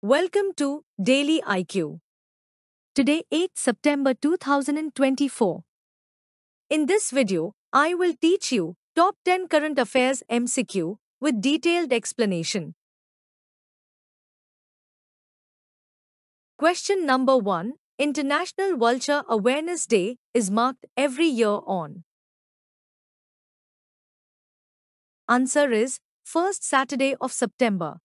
Welcome to Daily IQ. Today 8 September 2024. In this video, I will teach you Top 10 Current Affairs MCQ with detailed explanation. Question number 1. International Vulture Awareness Day is marked every year on. Answer is first Saturday of September.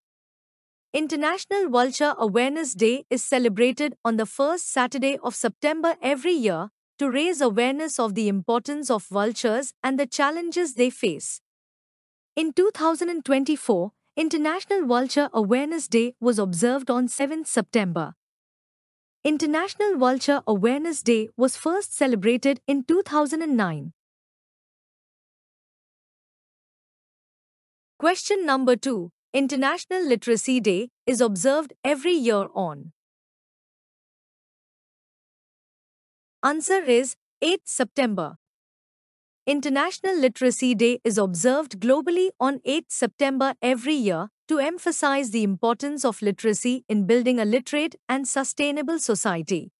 International Vulture Awareness Day is celebrated on the first Saturday of September every year to raise awareness of the importance of vultures and the challenges they face. In 2024, International Vulture Awareness Day was observed on 7 September. International Vulture Awareness Day was first celebrated in 2009. Question number 2. International Literacy Day is observed every year on. Answer is 8 September. International Literacy Day is observed globally on 8 September every year to emphasize the importance of literacy in building a literate and sustainable society.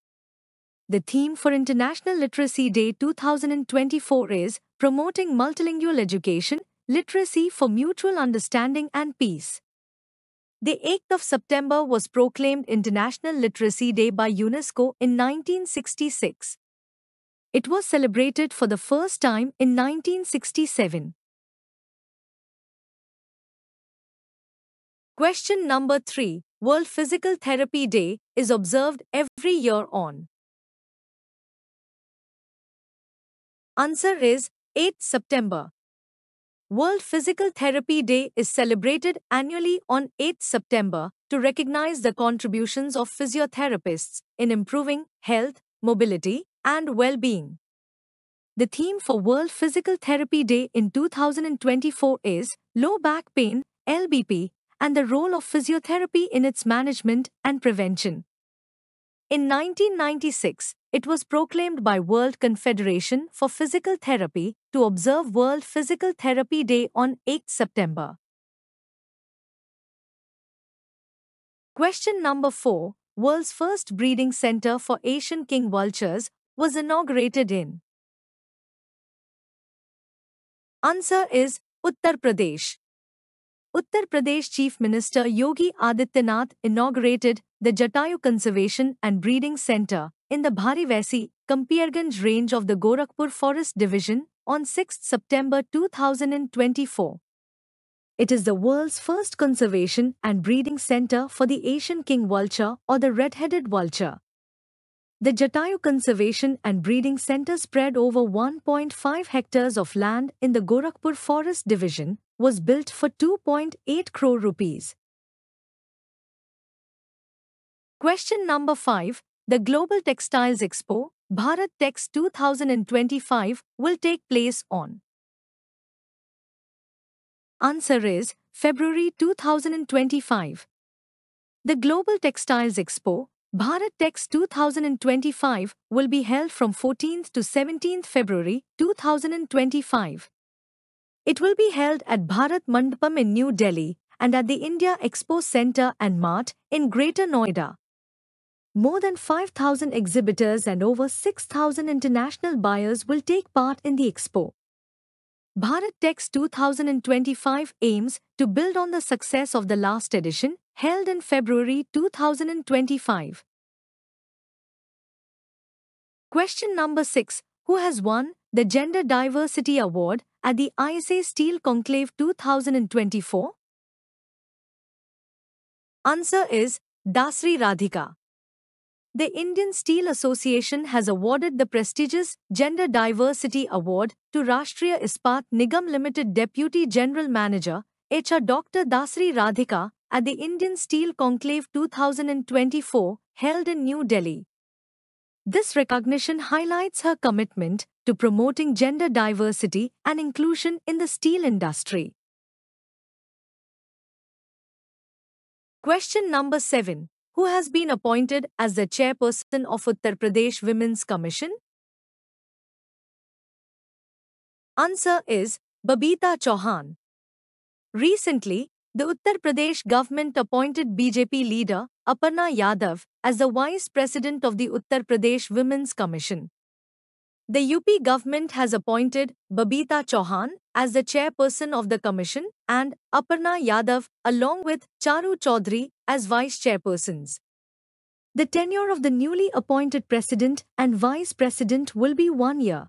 The theme for International Literacy Day 2024 is Promoting Multilingual Education Literacy for Mutual Understanding and Peace. The 8th of September was proclaimed International Literacy Day by UNESCO in 1966. It was celebrated for the first time in 1967. Question number 3 World Physical Therapy Day is observed every year on. Answer is 8 September. World Physical Therapy Day is celebrated annually on 8 September to recognize the contributions of physiotherapists in improving health, mobility, and well-being. The theme for World Physical Therapy Day in 2024 is Low Back Pain, LBP, and the role of physiotherapy in its management and prevention. In 1996, it was proclaimed by World Confederation for Physical Therapy to observe World Physical Therapy Day on 8 September. Question number 4. World's first breeding center for Asian king vultures was inaugurated in? Answer is Uttar Pradesh. Uttar Pradesh Chief Minister Yogi Adityanath inaugurated the Jatayu Conservation and Breeding Center in the Bharivasi, Kampirganj range of the Gorakhpur Forest Division on 6 September 2024. It is the world's first conservation and breeding center for the Asian king vulture or the red-headed vulture. The Jatayu Conservation and Breeding Center spread over 1.5 hectares of land in the Gorakhpur Forest Division was built for 2.8 crore rupees. Question number 5. The Global Textiles Expo, Bharat Tex 2025, will take place on. Answer is February 2025. The Global Textiles Expo, Bharat Tex 2025, will be held from 14th to 17th February 2025. It will be held at Bharat Mandapam in New Delhi and at the India Expo Center and Mart in Greater Noida. More than 5,000 exhibitors and over 6,000 international buyers will take part in the expo. Bharat Tech's 2025 aims to build on the success of the last edition, held in February 2025. Question number 6. Who has won the Gender Diversity Award at the ISA Steel Conclave 2024? Answer is Dasri Radhika. The Indian Steel Association has awarded the prestigious Gender Diversity Award to Rashtriya Ispat Nigam Limited Deputy General Manager, HR Dr. Dasri Radhika, at the Indian Steel Conclave 2024, held in New Delhi. This recognition highlights her commitment to promoting gender diversity and inclusion in the steel industry. Question number 7 who has been appointed as the chairperson of Uttar Pradesh Women's Commission? Answer is Babita Chauhan. Recently, the Uttar Pradesh government appointed BJP leader Aparna Yadav as the vice president of the Uttar Pradesh Women's Commission. The UP government has appointed Babita Chauhan as the chairperson of the commission and Aparna Yadav along with Charu Chaudhary as vice chairpersons. The tenure of the newly appointed president and vice president will be one year.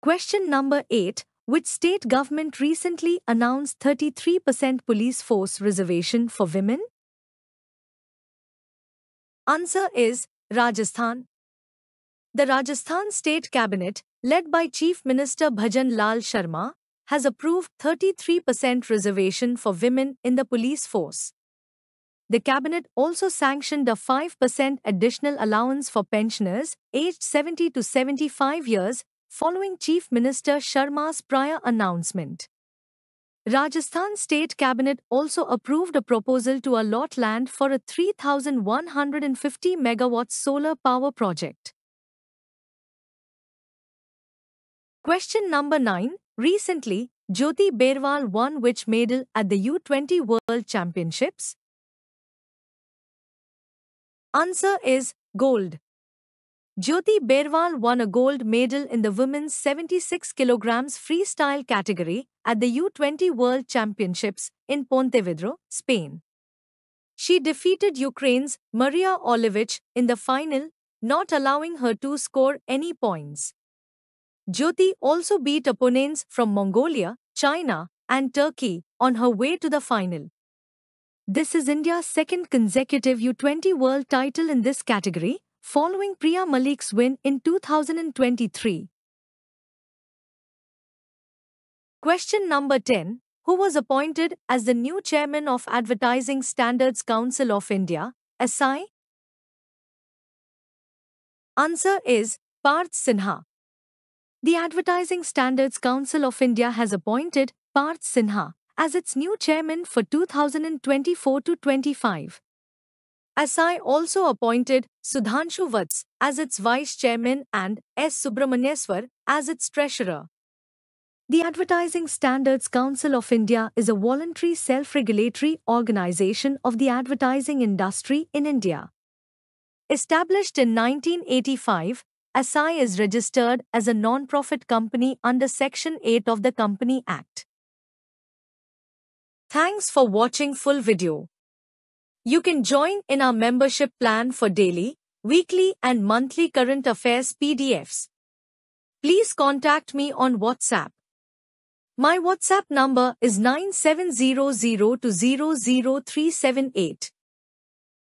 Question number 8. Which state government recently announced 33% police force reservation for women? Answer is Rajasthan, the Rajasthan State Cabinet, led by Chief Minister Bhajan Lal Sharma, has approved 33% reservation for women in the police force. The cabinet also sanctioned a 5% additional allowance for pensioners aged 70 to 75 years following Chief Minister Sharma's prior announcement. Rajasthan State Cabinet also approved a proposal to allot land for a 3,150 megawatt solar power project. Question number 9. Recently, Jyoti Berwal won which medal at the U20 World Championships? Answer is gold. Jyoti Berwal won a gold medal in the women's 76 kg freestyle category at the U20 World Championships in Pontevedra, Spain. She defeated Ukraine's Maria Olevich in the final, not allowing her to score any points. Jyoti also beat opponents from Mongolia, China, and Turkey on her way to the final. This is India's second consecutive U20 World title in this category, following Priya Malik's win in 2023. Question number 10 Who was appointed as the new chairman of Advertising Standards Council of India, SI? Answer is Parth Sinha. The Advertising Standards Council of India has appointed Parth Sinha as its new chairman for 2024 to 25. SI also appointed Sudhanshu Vats as its vice chairman and S. Subramanyeswar as its treasurer. The Advertising Standards Council of India is a voluntary self regulatory organization of the advertising industry in India. Established in 1985, SI is registered as a non-profit company under Section 8 of the Company Act. Thanks for watching full video. You can join in our membership plan for daily, weekly and monthly current affairs PDFs. Please contact me on WhatsApp. My WhatsApp number is 9700200378.